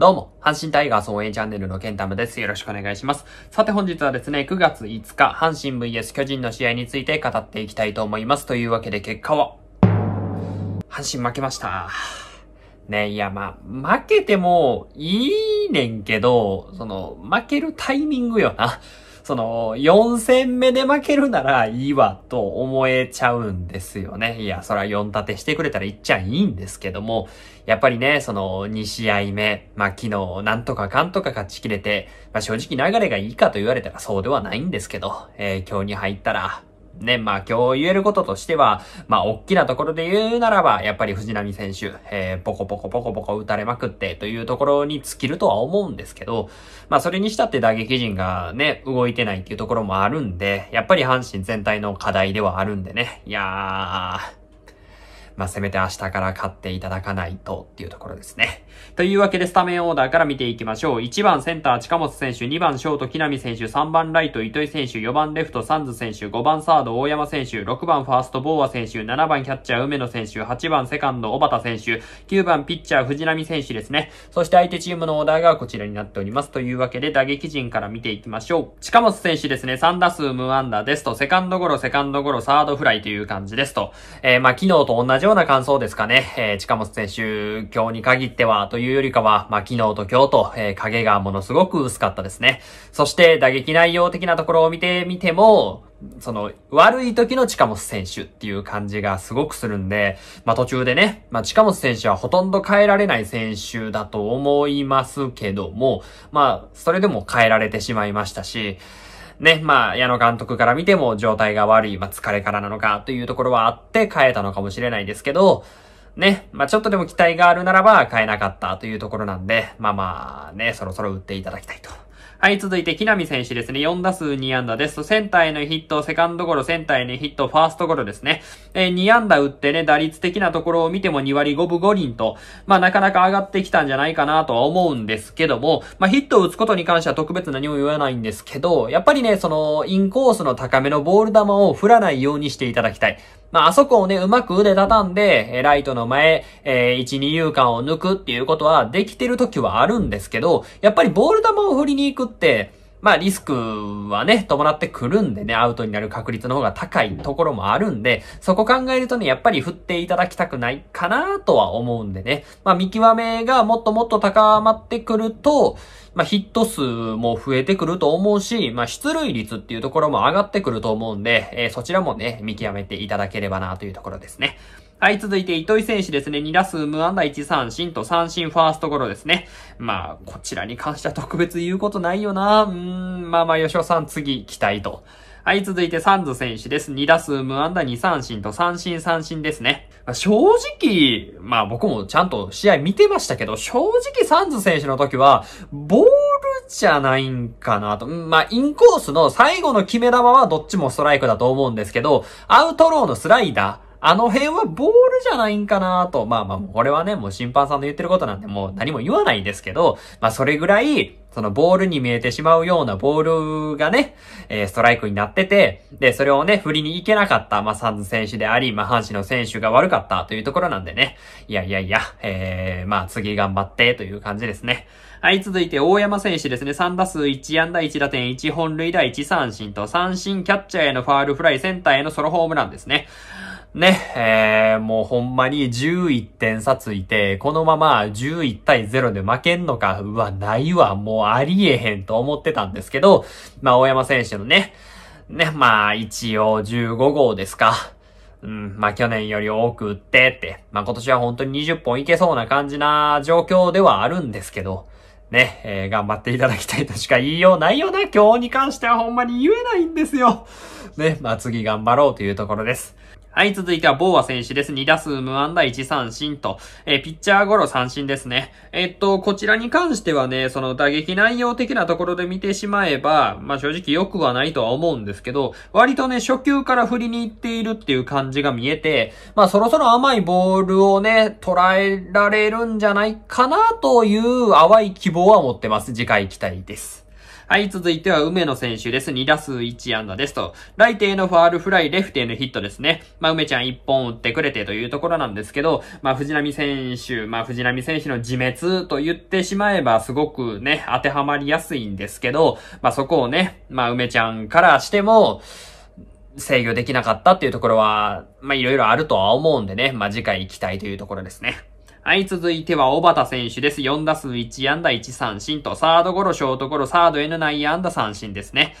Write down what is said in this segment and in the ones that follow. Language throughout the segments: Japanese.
どうも、阪神タイガース応援チャンネルのケンタムです。よろしくお願いします。さて本日はですね、9月5日、阪神 VS 巨人の試合について語っていきたいと思います。というわけで結果は、阪神負けました。ね、いや、ま負けてもいいねんけど、その、負けるタイミングよな。その、4戦目で負けるならいいわと思えちゃうんですよね。いや、そら4立てしてくれたらいっちゃいいんですけども、やっぱりね、その2試合目、まあ、昨日なんとかかんとか勝ちきれて、まあ、正直流れがいいかと言われたらそうではないんですけど、えー、今日に入ったら、ね、まあ今日言えることとしては、まあ大きなところで言うならば、やっぱり藤波選手、えー、ポコポコポコポコ打たれまくってというところに尽きるとは思うんですけど、まあそれにしたって打撃陣がね、動いてないっていうところもあるんで、やっぱり阪神全体の課題ではあるんでね、いやー、まあ、せめて明日から買っていただかないとっていうところですね。というわけでスタメンオーダーから見ていきましょう。1番センター近本選手、2番ショート木並選手、3番ライト糸井選手、4番レフトサンズ選手、5番サード大山選手、6番ファーストボーア選手、7番キャッチャー梅野選手、8番セカンド小畑選手、9番ピッチャー藤波選手ですね。そして相手チームのオーダーがこちらになっております。というわけで打撃陣から見ていきましょう。近本選手ですね、3打数無安打ですと、セカンドゴロ、セカンドゴロ、サードフライという感じですと、えー、まあ昨日と同じような感想ですかね。えー、近本選手、今日に限ってはというよりかは、まあ、昨日と今日と、えー、影がものすごく薄かったですね。そして打撃内容的なところを見てみても、その、悪い時の近本選手っていう感じがすごくするんで、まあ途中でね、まあ近本選手はほとんど変えられない選手だと思いますけども、まあ、それでも変えられてしまいましたし、ね、まあ、矢野監督から見ても状態が悪い、まあ、疲れからなのかというところはあって変えたのかもしれないですけど、ね、まあ、ちょっとでも期待があるならば変えなかったというところなんで、まあまあね、そろそろ打っていただきたいとはい、続いて、木並選手ですね。4打数2安打です。センターへのヒット、セカンドゴロ、センターへのヒット、ファーストゴロですね。えー、2安打打ってね、打率的なところを見ても2割5分5厘と、まあなかなか上がってきたんじゃないかなとは思うんですけども、まあヒットを打つことに関しては特別何も言わないんですけど、やっぱりね、その、インコースの高めのボール球を振らないようにしていただきたい。まあ、あそこをね、うまく腕畳んで、え、ライトの前、えー、1、2遊間を抜くっていうことはできてる時はあるんですけど、やっぱりボール球を振りに行くって、まあリスクはね、伴ってくるんでね、アウトになる確率の方が高いところもあるんで、そこ考えるとね、やっぱり振っていただきたくないかなとは思うんでね。まあ見極めがもっともっと高まってくると、まあヒット数も増えてくると思うし、まあ出塁率っていうところも上がってくると思うんで、えー、そちらもね、見極めていただければなというところですね。はい、続いて糸井選手ですね。2打数無安打1三振と三振ファーストゴロですね。まあ、こちらに関しては特別言うことないよな。うん、まあまあ、吉尾さん次期待と。はい、続いてサンズ選手です。2打数無安打2三振と三振三振ですね。まあ、正直、まあ僕もちゃんと試合見てましたけど、正直サンズ選手の時は、ボールじゃないんかなと。まあ、インコースの最後の決め球はどっちもストライクだと思うんですけど、アウトローのスライダー、あの辺はボールじゃないんかなと。まあまあ、これはね、もう審判さんの言ってることなんてもう何も言わないんですけど、まあそれぐらい、そのボールに見えてしまうようなボールがね、えー、ストライクになってて、で、それをね、振りに行けなかった、まあ、サンズ選手であり、まあ、阪神の選手が悪かったというところなんでね。いやいやいや、えー、まあ、次頑張ってという感じですね。はい、続いて、大山選手ですね。3打数1安打1打点1本塁打1三振と、三振キャッチャーへのファールフライ、センターへのソロホームランですね。ね、えー、もうほんまに11点差ついて、このまま11対0で負けんのか、うわ、ないわ、もうありえへんと思ってたんですけど、まあ、大山選手のね、ね、まあ、一応15号ですか。うん、まあ去年より多く打ってって、まあ今年は本当に20本いけそうな感じな状況ではあるんですけど、ね、えー、頑張っていただきたいとしか言いようないよな、今日に関してはほんまに言えないんですよ。ね、まあ次頑張ろうというところです。はい、続いては、ボーア選手です。2打数無安打1三振と、えー、ピッチャーゴロ三振ですね。えー、っと、こちらに関してはね、その打撃内容的なところで見てしまえば、まあ、正直良くはないとは思うんですけど、割とね、初球から振りに行っているっていう感じが見えて、まあ、そろそろ甘いボールをね、捉えられるんじゃないかなという淡い希望は持ってます。次回期待です。はい、続いては梅野選手です。2打数1安打ですと。ライテへのファールフライ、レフテへのヒットですね。まあ、梅ちゃん1本打ってくれてというところなんですけど、まあ、藤波選手、まあ、藤波選手の自滅と言ってしまえば、すごくね、当てはまりやすいんですけど、まあ、そこをね、まあ、梅ちゃんからしても、制御できなかったっていうところは、まあ、いろいろあるとは思うんでね、まあ、次回行きたいというところですね。はい、続いては小畑選手です。4打数1安打1三振と、サードゴロ、ショートゴロ、サード N 内安打三振ですね。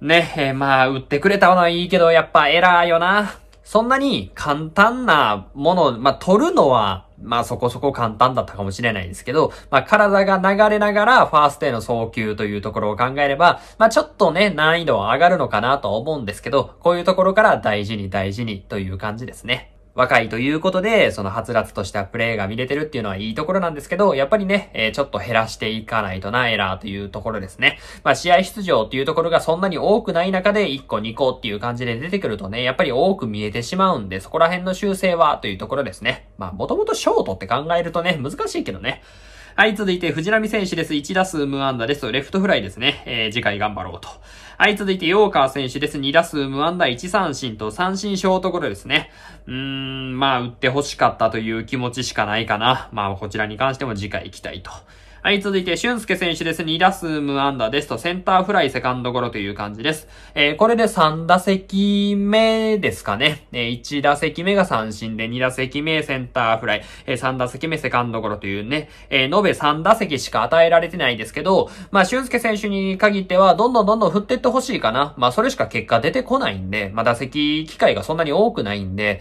ね、えー、まあ、打ってくれたのはいいけど、やっぱエラーよな。そんなに簡単なもの、まあ、取るのは、まあ、そこそこ簡単だったかもしれないですけど、まあ、体が流れながらファーストへの送球というところを考えれば、まあ、ちょっとね、難易度は上がるのかなと思うんですけど、こういうところから大事に大事にという感じですね。若いということで、そのはつらつとしたプレーが見れてるっていうのはいいところなんですけど、やっぱりね、えー、ちょっと減らしていかないとな、エラーというところですね。まあ、試合出場っていうところがそんなに多くない中で、1個2個っていう感じで出てくるとね、やっぱり多く見えてしまうんで、そこら辺の修正はというところですね。まあ、もともとショートって考えるとね、難しいけどね。はい、続いて藤波選手です。1打数無安打です。レフトフライですね。えー、次回頑張ろうと。はい、続いて、ヨーカー選手です。2打数無安打1三振と三振ショートゴロですね。うーん、まあ、打って欲しかったという気持ちしかないかな。まあ、こちらに関しても次回行きたいと。はい、続いて、俊介選手です。2打数無安打ですと、センターフライ、セカンドゴロという感じです。えー、これで3打席目ですかね。えー、1打席目が三振で、2打席目センターフライ、えー、3打席目セカンドゴロというね、えー、延べ3打席しか与えられてないですけど、まあ、俊介選手に限っては、どんどんどんどん振ってってほしいかな。まあ、それしか結果出てこないんで、まあ、打席機会がそんなに多くないんで、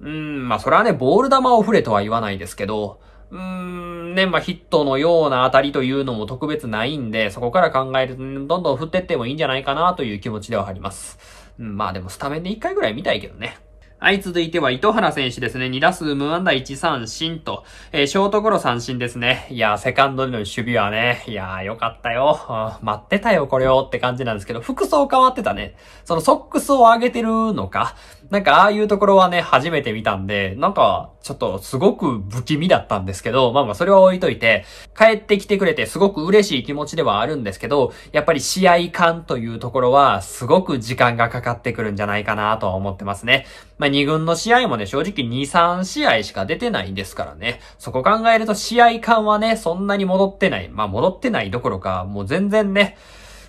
うん、まあ、それはね、ボール球を振れとは言わないですけど、うーん、ね、まあ、ヒットのような当たりというのも特別ないんで、そこから考えると、どんどん振ってってもいいんじゃないかなという気持ちではあります。うん、まあでもスタメンで1回ぐらい見たいけどね。はい、続いては糸原選手ですね。2打数無安打1三振と、えー、ショートゴロ三振ですね。いやー、セカンドでの守備はね、いやー、よかったよ。待ってたよ、これをって感じなんですけど、服装変わってたね。そのソックスを上げてるのか。なんか、ああいうところはね、初めて見たんで、なんか、ちょっとすごく不気味だったんですけど、まあまあそれは置いといて、帰ってきてくれてすごく嬉しい気持ちではあるんですけど、やっぱり試合感というところはすごく時間がかかってくるんじゃないかなとは思ってますね。まあ2軍の試合もね、正直2、3試合しか出てないんですからね。そこ考えると試合感はね、そんなに戻ってない。まあ戻ってないどころか、もう全然ね、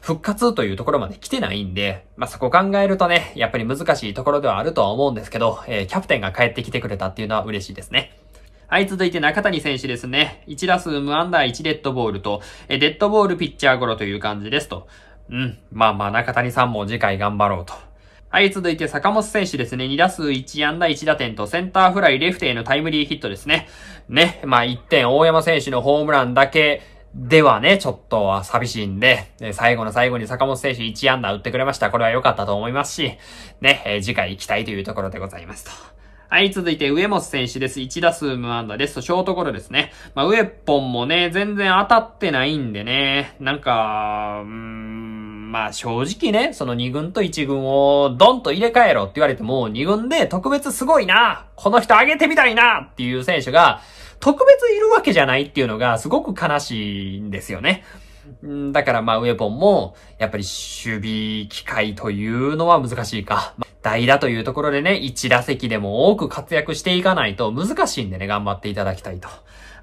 復活というところまで来てないんで、まあ、そこ考えるとね、やっぱり難しいところではあるとは思うんですけど、えー、キャプテンが帰ってきてくれたっていうのは嬉しいですね。はい、続いて中谷選手ですね。1打数無安打1デッドボールと、えデッドボールピッチャーゴロという感じですと。うん、まあまあ中谷さんも次回頑張ろうと。はい、続いて坂本選手ですね。2打数1安打1打点とセンターフライレフテへのタイムリーヒットですね。ね、まあ1点大山選手のホームランだけ、ではね、ちょっと寂しいんで、最後の最後に坂本選手1ダー打ってくれました。これは良かったと思いますし、ね、え次回行きたいというところでございますと。はい、続いて、上本選手です。1打数無安打です。ショートゴロですね。まあ、上ポンもね、全然当たってないんでね、なんか、ーん、まあ、正直ね、その2軍と1軍をドンと入れ替えろって言われても、2軍で特別すごいなこの人上げてみたいなっていう選手が、特別いるわけじゃないっていうのがすごく悲しいんですよね。だからまあウェポンも、やっぱり守備機会というのは難しいか。代打というところでね、1打席でも多く活躍していかないと難しいんでね、頑張っていただきたいと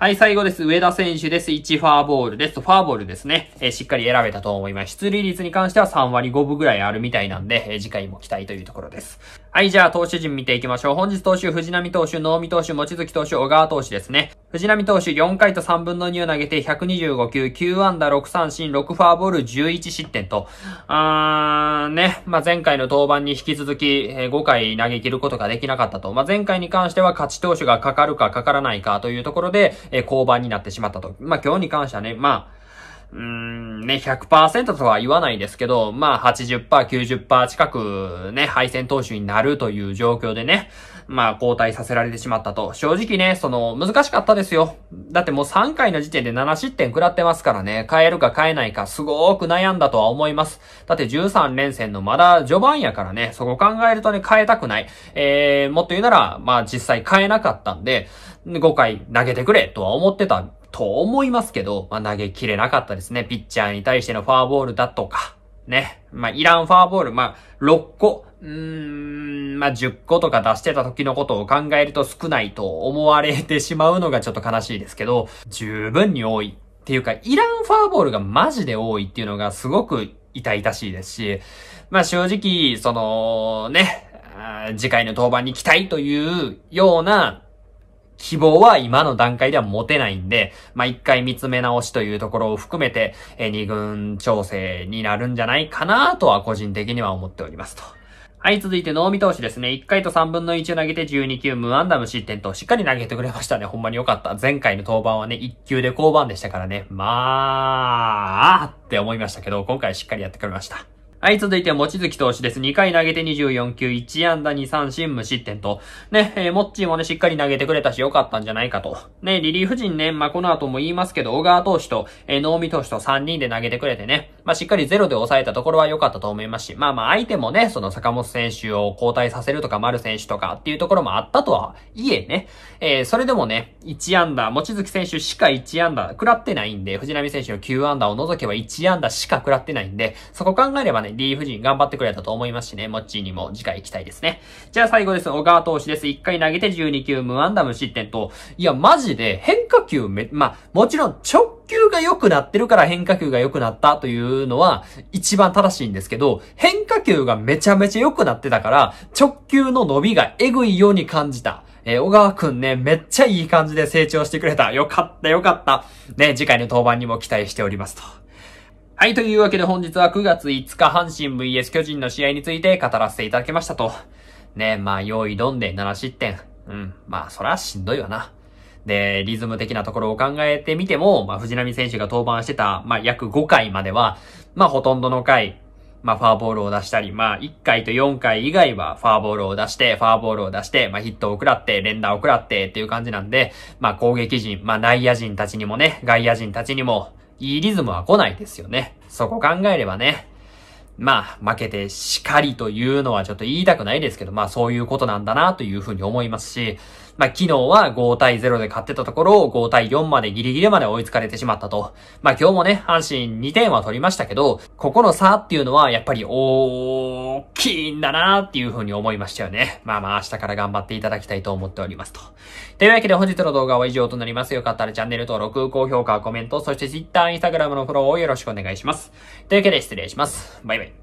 はい、最後です。上田選手です。1ファーボールです。ファーボールですね。えー、しっかり選べたと思います。出塁率に関しては3割5分ぐらいあるみたいなんで、えー、次回も期待というところです。はい、じゃあ投手陣見ていきましょう。本日投手、藤波投手、能見投手、望月投手、小川投手ですね。藤波投手4回と3分の2を投げて125球、9安打6三振、6ファーボール、11失点と。あーね、まあ、前回の登板に引き続き、5回投げ切ることができなかったと。まあ、前回に関しては勝ち投手がかかるかかからないかというところで、えー、降板になってしまったと。まあ、今日に関してはね、まあ、うーん、ね、100%とは言わないですけど、まあ80%、90%近くね、敗戦投手になるという状況でね、まあ交代させられてしまったと。正直ね、その、難しかったですよ。だってもう3回の時点で7失点食らってますからね、変えるか変えないかすごーく悩んだとは思います。だって13連戦のまだ序盤やからね、そこ考えるとね、変えたくない。えー、もっと言うなら、まあ実際変えなかったんで、5回投げてくれとは思ってたと思いますけど、まあ、投げきれなかったですね。ピッチャーに対してのフォアボールだとか、ね。まあ、イランフォアボール、まあ、6個、うーん、まあ、10個とか出してた時のことを考えると少ないと思われてしまうのがちょっと悲しいですけど、十分に多い。っていうか、イランフォアボールがマジで多いっていうのがすごく痛々しいですし、まあ正直、そのね、次回の登板に期待というような希望は今の段階では持てないんで、まあ、一回見つめ直しというところを含めて、え二軍調整になるんじゃないかなとは個人的には思っておりますと。はい、続いて、能見投手ですね。1回と3分の1を投げて12球、無安打無失点と、しっかり投げてくれましたね。ほんまによかった。前回の登板はね、1球で降板でしたからね。まあ、って思いましたけど、今回しっかりやってくれました。はい、続いて、もちづき投手です。2回投げて24球、1安打2 3進無失点と。ね、えー、もっちーもね、しっかり投げてくれたし、良かったんじゃないかと。ね、リリーフ陣ね、まあ、この後も言いますけど、小川投手と、えー、能見投手と3人で投げてくれてね、まあ、しっかりゼロで抑えたところは良かったと思いますし、まあまあ、相手もね、その坂本選手を交代させるとか、丸選手とかっていうところもあったとはいえね、えー、それでもね、1安打、もちづき選手しか1安打食らってないんで、藤波選手の9安打を除けば1安打しか食らってないんで、そこ考えればね、リーフ陣頑張ってくれたと思いますしね、モッチーにも次回行きたいですね。じゃあ最後です。小川投手です。1回投げて12球無安打無失点と、いや、マジで変化球め、まあ、もちろん直球が良くなってるから変化球が良くなったというのは一番正しいんですけど、変化球がめちゃめちゃ良くなってたから、直球の伸びがえぐいように感じた。えー、小川くんね、めっちゃいい感じで成長してくれた。よかった、よかった。ね、次回の登板にも期待しておりますと。はい、というわけで本日は9月5日阪神 VS 巨人の試合について語らせていただきましたと。ね、まあ、用意どんで7失点。うん、まあ、そらしんどいわな。で、リズム的なところを考えてみても、まあ、藤波選手が登板してた、まあ、約5回までは、まあ、ほとんどの回、まあ、ファーボールを出したり、まあ、1回と4回以外は、ファーボールを出して、ファーボールを出して、まあ、ヒットを食らって、連打を食らって、っていう感じなんで、まあ、攻撃陣、まあ、内野陣たちにもね、外野陣たちにも、いいリズムは来ないですよね。そこ考えればね。まあ、負けて叱りというのはちょっと言いたくないですけど、まあそういうことなんだなというふうに思いますし、まあ、昨日は5対0で勝ってたところを5対4までギリギリまで追いつかれてしまったと。まあ、今日もね、阪神2点は取りましたけど、ここの差っていうのはやっぱり大きいんだなっていうふうに思いましたよね。まあまあ明日から頑張っていただきたいと思っておりますと。というわけで本日の動画は以上となります。よかったらチャンネル登録、高評価、コメント、そして Twitter、Instagram のフォローをよろしくお願いします。というわけで失礼します。バイバイ。